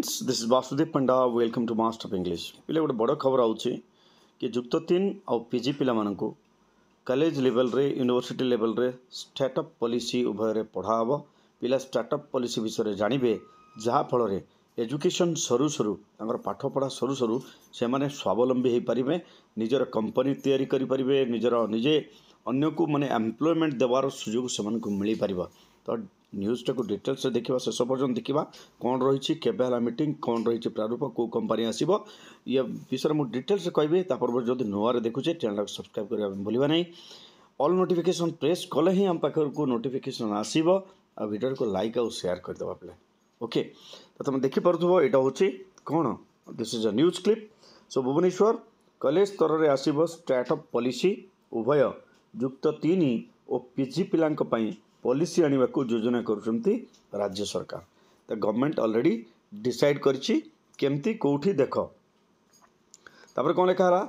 friends this Vasudev Panda welcome to master of English पे गोटे बड़ खबर आुक्त तीन आजी पा कलेज लेवल रे यूनिवर्सिटी लेवल रे स्टार्टअप पॉलिसी उभय पढ़ा पिला स्टार्टअप पॉलिसी विषय जानवे जहाँ फल एजुकेशन सरु सरु पाठपढ़ा सरु सरु से स्वावलम्बी हो पारे निजर कंपनी तायरी करें निजर निजे अग को मैंने एम्प्लयमेंट देवार सुजोग से मिल पार तो ନ୍ୟୁଜ୍ଟାକୁ ଡିଟେଲ୍ସରେ ଦେଖିବା ଶେଷ ପର୍ଯ୍ୟନ୍ତ ଦେଖିବା କ'ଣ ରହିଛି କେବେ ହେଲା ମିଟିଂ କ'ଣ ରହିଛି ପ୍ରାରୂପ କେଉଁ କମ୍ପାନୀ ଆସିବ ଇଏ ବିଷୟରେ ମୁଁ ଡିଟେଲ୍ସରେ କହିବି ତା ପୂର୍ବରୁ ଯଦି ନୂଆରେ ଦେଖୁଛେ ଚ୍ୟାନେଲ୍କୁ ସବସ୍କ୍ରାଇବ୍ କରିବା ପାଇଁ ଭୁଲିବା ନାହିଁ ଅଲ୍ ନୋଟିଫିକେସନ୍ ପ୍ରେସ୍ କଲେ ହିଁ ଆମ ପାଖକୁ ନୋଟିଫିକେସନ୍ ଆସିବ ଆଉ ଭିଡ଼ିଓକୁ ଲାଇକ୍ ଆଉ ସେୟାର୍ କରିଦେବା ପିଲା ଓକେ ତ ତୁମେ ଦେଖିପାରୁଥିବ ଏଇଟା ହେଉଛି କ'ଣ this is a news clip so Bhubaneswar college ସ୍ତରରେ ଆସିବ ଷ୍ଟାର୍ଟଅପ୍ ପଲିସି ଉଭୟ ଯୁକ୍ତ ତିନି और पिजी पाई पलिस आने को योजना कर राज्य सरकार तो गवर्नमेंट अलरेडी डिसाइड करमती देख तापर कौन लिखा है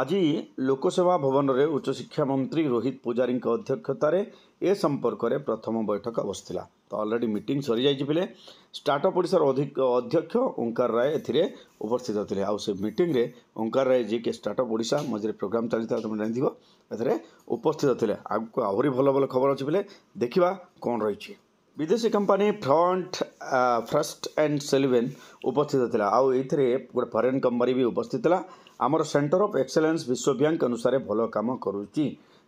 ଆଜି ଲୋକସେବା ଭବନରେ ଉଚ୍ଚଶିକ୍ଷା ମନ୍ତ୍ରୀ ରୋହିତ ପୂଜାରୀଙ୍କ ଅଧ୍ୟକ୍ଷତାରେ ଏ ସମ୍ପର୍କରେ ପ୍ରଥମ ବୈଠକ ବସିଥିଲା ତ ଅଲରେଡ଼ି ମିଟିଂ ସରିଯାଇଛି ପିଲେ ଷ୍ଟାର୍ଟଅପ୍ ଓଡ଼ିଶାର ଅଧ୍ୟକ୍ଷ ଓଙ୍କାର ରାୟ ଏଥିରେ ଉପସ୍ଥିତ ଥିଲେ ଆଉ ସେ ମିଟିଂରେ ଓଙ୍କାର ରାୟ ଯିଏକି ଷ୍ଟାର୍ଟଅପ୍ ଓଡ଼ିଶା ମଝିରେ ପ୍ରୋଗ୍ରାମ୍ ଚାଲିଥିଲା ତୁମେ ଜାଣିଥିବ ଏଥିରେ ଉପସ୍ଥିତ ଥିଲେ ଆଗକୁ ଆହୁରି ଭଲ ଭଲ ଖବର ଅଛି ପିଲେ ଦେଖିବା କ'ଣ ରହିଛି ବିଦେଶୀ କମ୍ପାନୀ ଫ୍ରଣ୍ଟ ಫ್ರಸ್ಟ್ ଆଣ୍ଡ ಸೆಲಿವೆನ್ ଉପସ୍ଥିତ ଥିଲା ଆଉ ଏଇଥିରେ ଗୋଟେ ଫରେନ୍ କମ୍ପାନୀ ବି ଉପସ୍ଥିତ ଥିଲା ଆମର ସେଣ୍ଟର ଅଫ୍ ଏକ୍ସେଲେନ୍ସ ବିଶ୍ୱ ବ୍ୟାଙ୍କ ଅନୁସାରେ ଭଲ କାମ କରୁଛି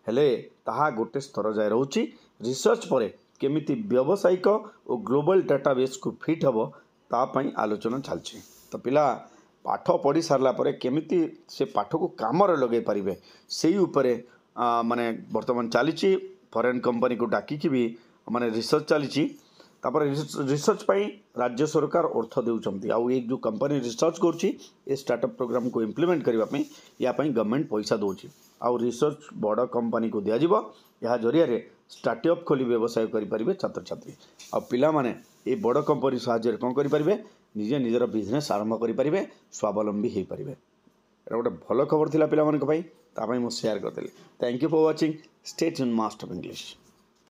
ହେଲେ ତାହା ଗୋଟେ ସ୍ତର ଯାଏ ରହୁଛି ରିସର୍ଚ୍ଚ ପରେ କେମିତି ବ୍ୟବସାୟିକ ଓ ଗ୍ଲୋବାଲ୍ ଡାଟାବେସ୍କୁ ଫିଟ୍ ହେବ ତା ପାଇଁ ଆଲୋଚନା ଚାଲିଛି ତ ପିଲା ପାଠ ପଢ଼ି ସାରିଲା ପରେ କେମିତି ସେ ପାଠକୁ କାମରେ ଲଗାଇ ପାରିବେ ସେଇ ଉପରେ ମାନେ ବର୍ତ୍ତମାନ ଚାଲିଛି ଫରେନ୍ କମ୍ପାନୀକୁ ଡାକିକି ବି मानने रिसर्च चली रिसर्च पर राज्य सरकार अर्थ दे जो कंपनी रिसर्च कर स्टार्टअप प्रोग्राम को इम्प्लीमेंट करने यापाई गवर्नमेंट पैसा दौर आउ रिसर्च बड़ कंपनी को दिजाव यह जरिया स्टार्टअप खोली व्यवसाय करेंगे छात्र छात्री आ पाने बड़ कंपनी साहब निजे निजर बिजनेस आरंभ करें स्वावलम्बी हो पारे गोटे भल खबर थी पे मुझे सेयार करी thank you for watching state in master of English